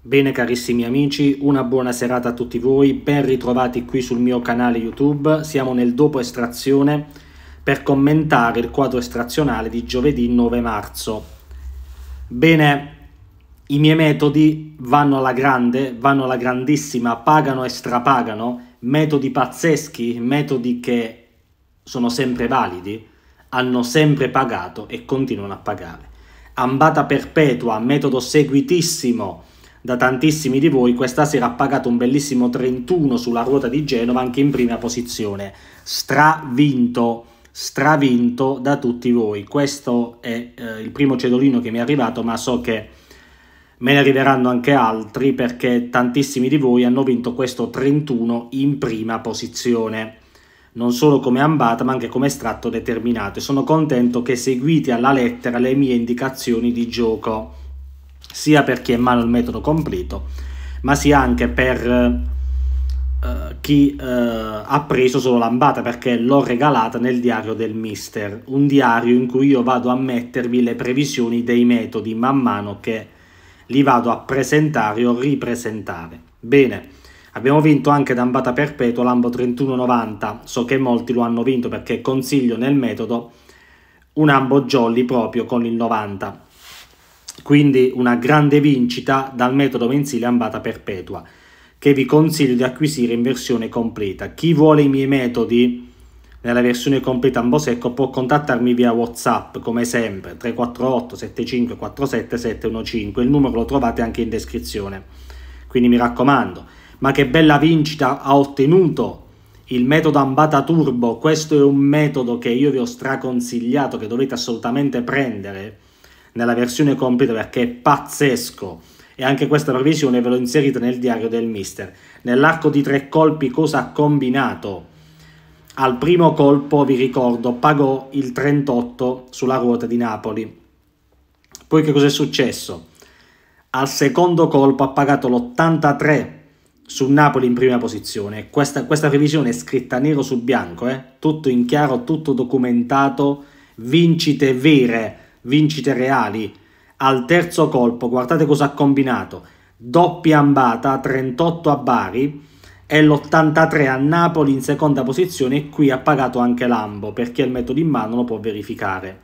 Bene carissimi amici, una buona serata a tutti voi, ben ritrovati qui sul mio canale YouTube, siamo nel dopo estrazione per commentare il quadro estrazionale di giovedì 9 marzo. Bene, i miei metodi vanno alla grande, vanno alla grandissima, pagano e strapagano, metodi pazzeschi, metodi che sono sempre validi, hanno sempre pagato e continuano a pagare. Ambata perpetua, metodo seguitissimo da tantissimi di voi, questa sera ha pagato un bellissimo 31 sulla ruota di Genova, anche in prima posizione. Stravinto, stravinto da tutti voi. Questo è eh, il primo cedolino che mi è arrivato, ma so che me ne arriveranno anche altri perché tantissimi di voi hanno vinto questo 31 in prima posizione non solo come ambata ma anche come estratto determinato e sono contento che seguite alla lettera le mie indicazioni di gioco sia per chi è in mano il metodo completo, ma sia anche per Uh, chi uh, ha preso solo l'ambata perché l'ho regalata nel diario del mister, un diario in cui io vado a mettervi le previsioni dei metodi man mano che li vado a presentare o ripresentare. Bene, abbiamo vinto anche d'ambata perpetua l'ambo 3190, so che molti lo hanno vinto perché consiglio nel metodo un ambo jolly proprio con il 90 quindi una grande vincita dal metodo mensile Ambata Perpetua che vi consiglio di acquisire in versione completa. Chi vuole i miei metodi nella versione completa Ambosecco può contattarmi via Whatsapp come sempre 348 7547 715, il numero lo trovate anche in descrizione, quindi mi raccomando. Ma che bella vincita ha ottenuto il metodo Ambata Turbo, questo è un metodo che io vi ho straconsigliato, che dovete assolutamente prendere nella versione completa perché è pazzesco e anche questa previsione ve l'ho inserita nel diario del mister. Nell'arco di tre colpi cosa ha combinato? Al primo colpo, vi ricordo, pagò il 38 sulla ruota di Napoli. Poi che cosa è successo? Al secondo colpo ha pagato l'83 su Napoli in prima posizione. Questa, questa previsione è scritta nero su bianco, eh? tutto in chiaro, tutto documentato, vincite vere vincite reali. Al terzo colpo, guardate cosa ha combinato, doppia ambata, 38 a Bari e l'83 a Napoli in seconda posizione e qui ha pagato anche Lambo, perché il metodo in mano lo può verificare.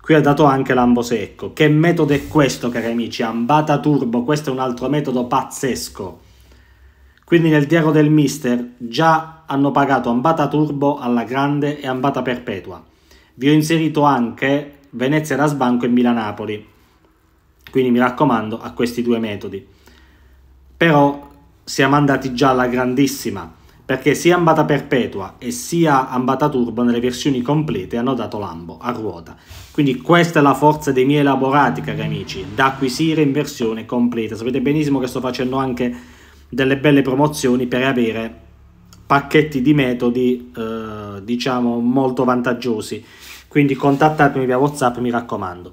Qui ha dato anche Lambo secco. Che metodo è questo, cari amici? Ambata turbo, questo è un altro metodo pazzesco. Quindi nel diario del mister già hanno pagato ambata turbo alla grande e ambata perpetua. Vi ho inserito anche Venezia da sbanco e Milan-Napoli. Quindi mi raccomando a questi due metodi. Però siamo andati già alla grandissima, perché sia Ambata Perpetua e sia Ambata Turbo nelle versioni complete hanno dato lambo a ruota. Quindi questa è la forza dei miei elaborati, cari amici, da acquisire in versione completa. Sapete benissimo che sto facendo anche delle belle promozioni per avere pacchetti di metodi eh, diciamo molto vantaggiosi quindi contattatemi via WhatsApp, mi raccomando.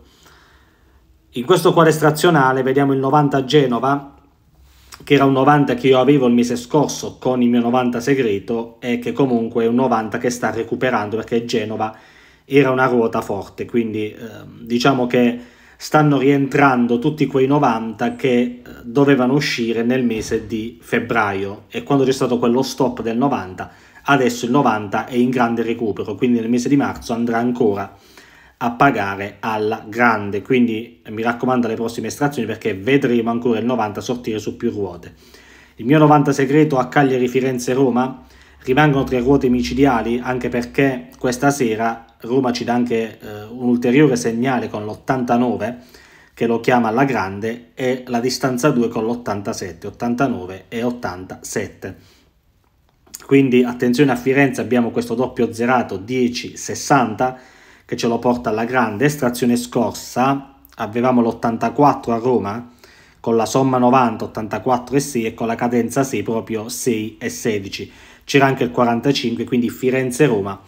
In questo cuore strazionale vediamo il 90 Genova, che era un 90 che io avevo il mese scorso con il mio 90 segreto e che comunque è un 90 che sta recuperando perché Genova era una ruota forte, quindi eh, diciamo che stanno rientrando tutti quei 90 che eh, dovevano uscire nel mese di febbraio e quando c'è stato quello stop del 90 adesso il 90 è in grande recupero, quindi nel mese di marzo andrà ancora a pagare alla grande, quindi eh, mi raccomando alle prossime estrazioni perché vedremo ancora il 90 sortire su più ruote. Il mio 90 segreto a Cagliari, Firenze, Roma rimangono tre ruote micidiali anche perché questa sera Roma ci dà anche eh, un ulteriore segnale con l'89 che lo chiama alla grande e la distanza 2 con l'87, 89 e 87. Quindi attenzione a Firenze, abbiamo questo doppio zerato 10-60 che ce lo porta alla grande. Estrazione scorsa avevamo l'84 a Roma con la somma 90, 84 e 6 e con la cadenza 6 proprio 6 e 16. C'era anche il 45, quindi Firenze e Roma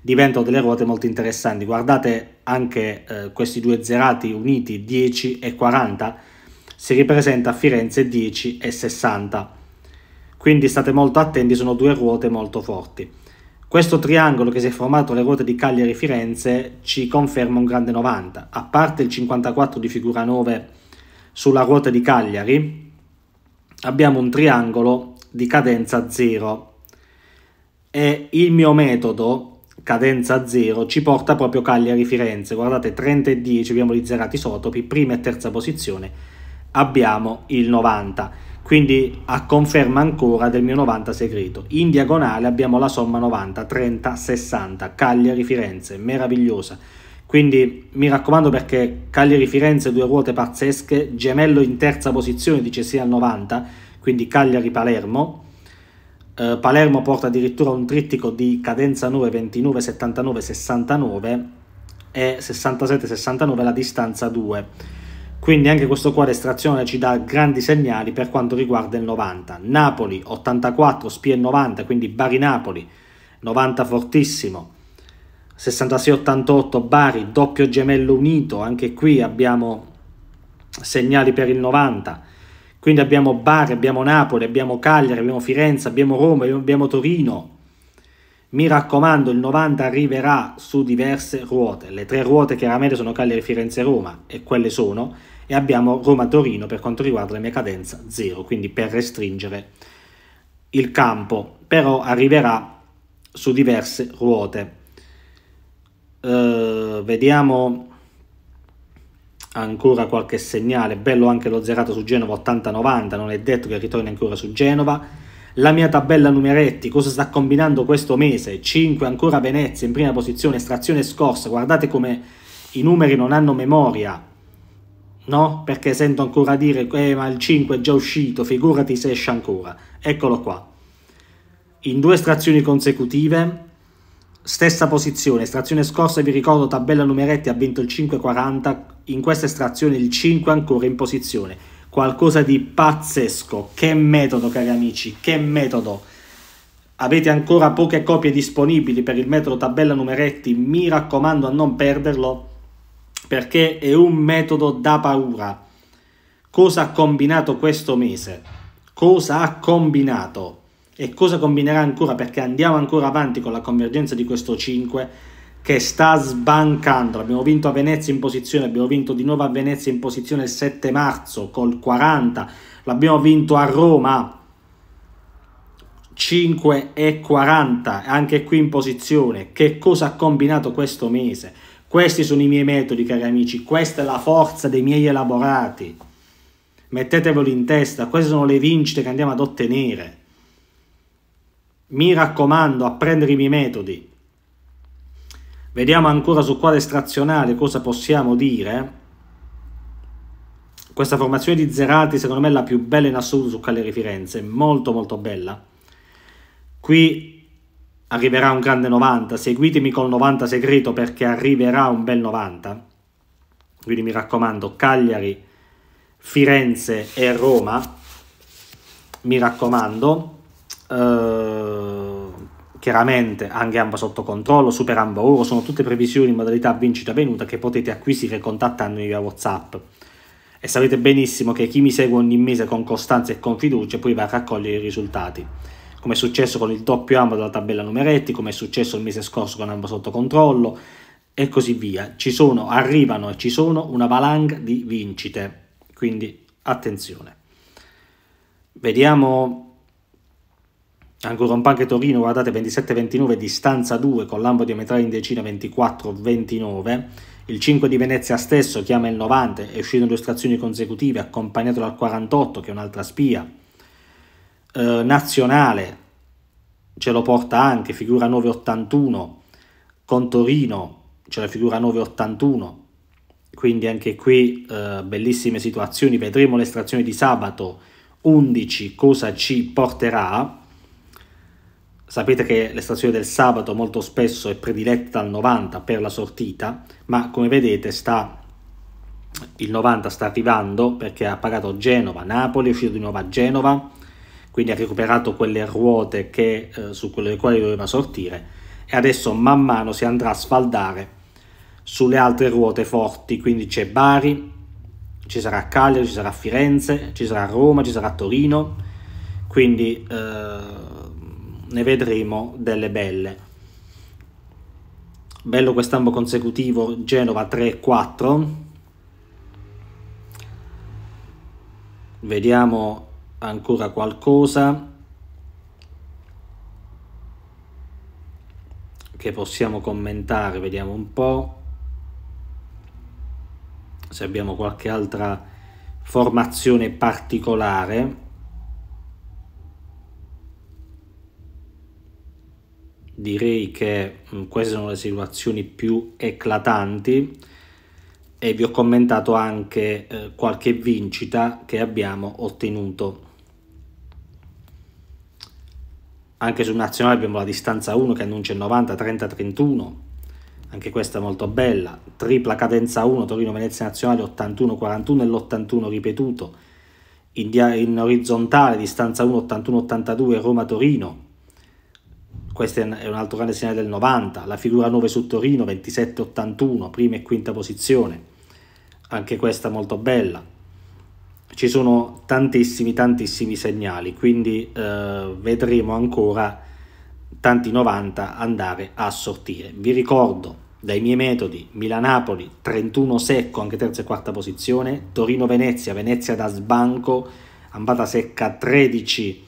diventano delle ruote molto interessanti. Guardate anche eh, questi due zerati uniti 10 e 40, si ripresenta a Firenze 10 e 60 quindi state molto attenti, sono due ruote molto forti. Questo triangolo che si è formato alle ruote di Cagliari-Firenze ci conferma un grande 90, a parte il 54 di figura 9 sulla ruota di Cagliari, abbiamo un triangolo di cadenza 0 e il mio metodo cadenza 0 ci porta proprio Cagliari-Firenze, guardate 30 e 10 abbiamo gli zerati isotopi, prima e terza posizione abbiamo il 90 quindi a conferma ancora del mio 90 segreto. In diagonale abbiamo la somma 90, 30, 60, Cagliari, Firenze, meravigliosa. Quindi mi raccomando perché Cagliari, Firenze, due ruote pazzesche, gemello in terza posizione dice sì al 90, quindi Cagliari, Palermo. Eh, Palermo porta addirittura un trittico di cadenza 9, 29, 79, 69 e 67, 69 la distanza 2 quindi anche questo qua d'estrazione ci dà grandi segnali per quanto riguarda il 90. Napoli 84, Spie 90, quindi Bari-Napoli 90 fortissimo. 66-88 Bari, doppio gemello unito, anche qui abbiamo segnali per il 90. Quindi abbiamo Bari, abbiamo Napoli, abbiamo Cagliari, abbiamo Firenze, abbiamo Roma, abbiamo Torino. Mi raccomando, il 90 arriverà su diverse ruote. Le tre ruote chiaramente sono Cagliari, Firenze e Roma, e quelle sono e abbiamo Roma-Torino per quanto riguarda la mia cadenza 0, quindi per restringere il campo, però arriverà su diverse ruote. Uh, vediamo ancora qualche segnale, bello anche lo zerato su Genova 80-90, non è detto che ritorni ancora su Genova. La mia tabella numeretti, cosa sta combinando questo mese? 5 ancora Venezia in prima posizione, estrazione scorsa, guardate come i numeri non hanno memoria, no? Perché sento ancora dire, eh, ma il 5 è già uscito, figurati se esce ancora. Eccolo qua. In due estrazioni consecutive, stessa posizione. Estrazione scorsa, vi ricordo, tabella numeretti ha vinto il 5,40. In questa estrazione il 5 ancora in posizione. Qualcosa di pazzesco. Che metodo, cari amici, che metodo. Avete ancora poche copie disponibili per il metodo tabella numeretti, mi raccomando a non perderlo perché è un metodo da paura. Cosa ha combinato questo mese? Cosa ha combinato? E cosa combinerà ancora? Perché andiamo ancora avanti con la convergenza di questo 5 che sta sbancando. Abbiamo vinto a Venezia in posizione, abbiamo vinto di nuovo a Venezia in posizione il 7 marzo col 40, l'abbiamo vinto a Roma 5 e 40, anche qui in posizione. Che cosa ha combinato questo mese? Questi sono i miei metodi, cari amici, questa è la forza dei miei elaborati. Mettetevelo in testa, queste sono le vincite che andiamo ad ottenere. Mi raccomando, apprendere i miei metodi. Vediamo ancora su quale strazionale cosa possiamo dire. Questa formazione di Zerati secondo me è la più bella in assoluto su Cagliari Firenze, molto molto bella. Qui arriverà un grande 90, seguitemi col 90 segreto perché arriverà un bel 90. Quindi mi raccomando, Cagliari, Firenze e Roma, mi raccomando. Eh, chiaramente anche Amba sotto controllo, Super Amba Oro, sono tutte previsioni in modalità vincita venuta che potete acquisire contattandomi via Whatsapp. E sapete benissimo che chi mi segue ogni mese con costanza e con fiducia poi va a raccogliere i risultati come è successo con il doppio ambo della tabella numeretti, come è successo il mese scorso con ambo sotto controllo e così via. Ci sono, arrivano e ci sono una valanga di vincite, quindi attenzione. Vediamo ancora un panche Torino, guardate 27-29, distanza 2 con l'ambo diametrale in decina 24-29. Il 5 di Venezia stesso chiama il 90, è uscito in due stazioni consecutive, accompagnato dal 48 che è un'altra spia eh, nazionale ce lo porta anche, figura 981, con Torino c'è la figura 981, quindi anche qui eh, bellissime situazioni, vedremo l'estrazione di sabato 11 cosa ci porterà, sapete che l'estrazione del sabato molto spesso è prediletta al 90 per la sortita, ma come vedete sta il 90 sta arrivando perché ha pagato Genova, Napoli, è uscito di nuovo a Genova, quindi ha recuperato quelle ruote che, eh, su quelle quali doveva sortire e adesso man mano si andrà a sfaldare sulle altre ruote forti, quindi c'è Bari, ci sarà Cagliari, ci sarà Firenze, ci sarà Roma, ci sarà Torino, quindi eh, ne vedremo delle belle. Bello quest'anno consecutivo Genova 3-4. Vediamo ancora qualcosa che possiamo commentare, vediamo un po' se abbiamo qualche altra formazione particolare. Direi che mm, queste sono le situazioni più eclatanti e vi ho commentato anche eh, qualche vincita che abbiamo ottenuto. Anche sul Nazionale abbiamo la distanza 1 che annuncia il 90, 30, 31. Anche questa è molto bella. Tripla cadenza 1, Torino-Venezia Nazionale 81, 41 e l'81 ripetuto. In, in orizzontale, distanza 1, 81, 82, Roma-Torino. Questo è un altro grande segnale del 90. La figura 9 su Torino, 27, 81, prima e quinta posizione. Anche questa molto bella ci sono tantissimi tantissimi segnali quindi eh, vedremo ancora tanti 90 andare a sortire vi ricordo dai miei metodi Milan-Napoli 31 secco anche terza e quarta posizione Torino-Venezia, Venezia da sbanco Ambata secca 13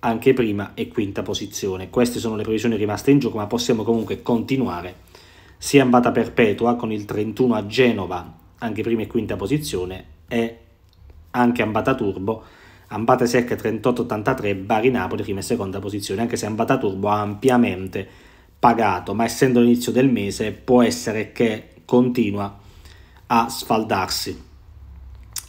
anche prima e quinta posizione queste sono le previsioni rimaste in gioco ma possiamo comunque continuare sia Ambata Perpetua con il 31 a Genova anche prima e quinta posizione e anche Ambata Turbo, Ambata Sec 3883, Bari Napoli, prima e seconda posizione, anche se Ambata Turbo ha ampiamente pagato, ma essendo l'inizio del mese può essere che continua a sfaldarsi.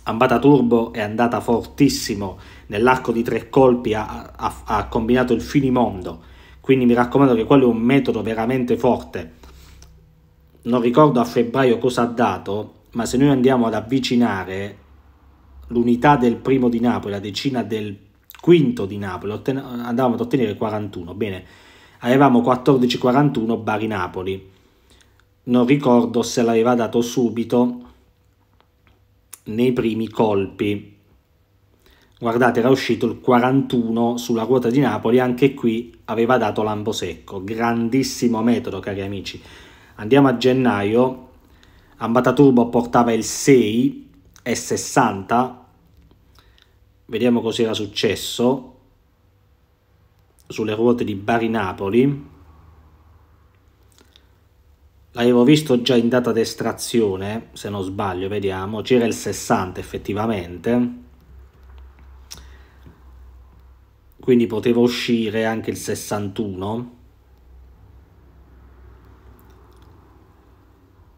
Ambata Turbo è andata fortissimo nell'arco di tre colpi, ha, ha, ha, combinato il finimondo, quindi mi raccomando che quello è un metodo veramente forte. Non ricordo a febbraio cosa ha dato, ma se noi andiamo ad avvicinare l'unità del primo di Napoli, la decina del quinto di Napoli, otten- andavamo ad ottenere 41. Bene, avevamo 14-41 Bari-Napoli. Non ricordo se l'aveva dato subito nei primi colpi. Guardate, era uscito il 41 sulla ruota di Napoli, anche qui aveva dato lampo secco. Grandissimo metodo, cari amici. Andiamo a gennaio, Ambata Turbo portava il 6 e 60 Vediamo cos'era successo sulle ruote di Bari-Napoli. L'avevo visto già in data d'estrazione, se non sbaglio, vediamo. C'era il 60 effettivamente. Quindi poteva uscire anche il 61.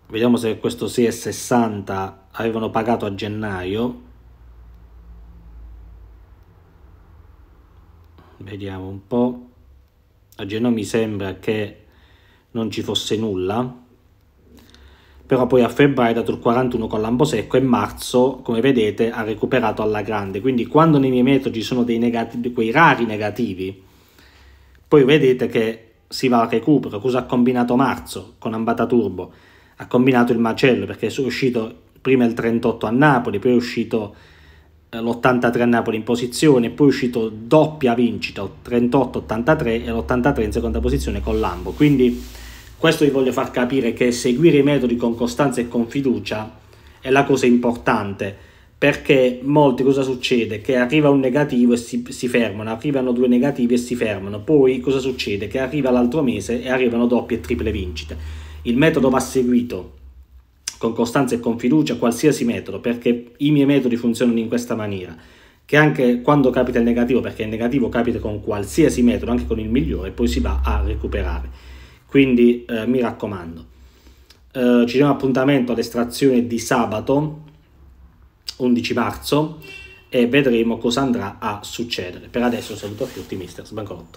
Vediamo se questo 6 e 60 avevano pagato a gennaio vediamo un po' a Genoa mi sembra che non ci fosse nulla però poi a febbraio ha dato il 41 con l'ambo secco e marzo, come vedete, ha recuperato alla grande. Quindi quando nei miei metodi ci sono dei negativi, quei rari negativi, poi vedete che si va al recupero. Cosa ha combinato marzo con Ambata Turbo? Ha combinato il macello perché è uscito prima il 38 a Napoli, poi è uscito eh, l'83 Napoli in posizione, poi è uscito doppia vincita 38-83 e l'83 in seconda posizione con Lambo. Quindi questo vi voglio far capire che seguire i metodi con costanza e con fiducia è la cosa importante perché molti cosa succede? Che arriva un negativo e si, si fermano, arrivano due negativi e si fermano, poi cosa succede? Che arriva l'altro mese e arrivano doppie e triple vincite. Il metodo va seguito con costanza e con fiducia qualsiasi metodo, perché i miei metodi funzionano in questa maniera, che anche quando capita il negativo, perché il negativo capita con qualsiasi metodo, anche con il migliore, poi si va a recuperare. Quindi eh, mi raccomando. Eh, ci diamo appuntamento all'estrazione di sabato 11 marzo e vedremo cosa andrà a succedere. Per adesso saluto a tutti, mister Sbancolotto.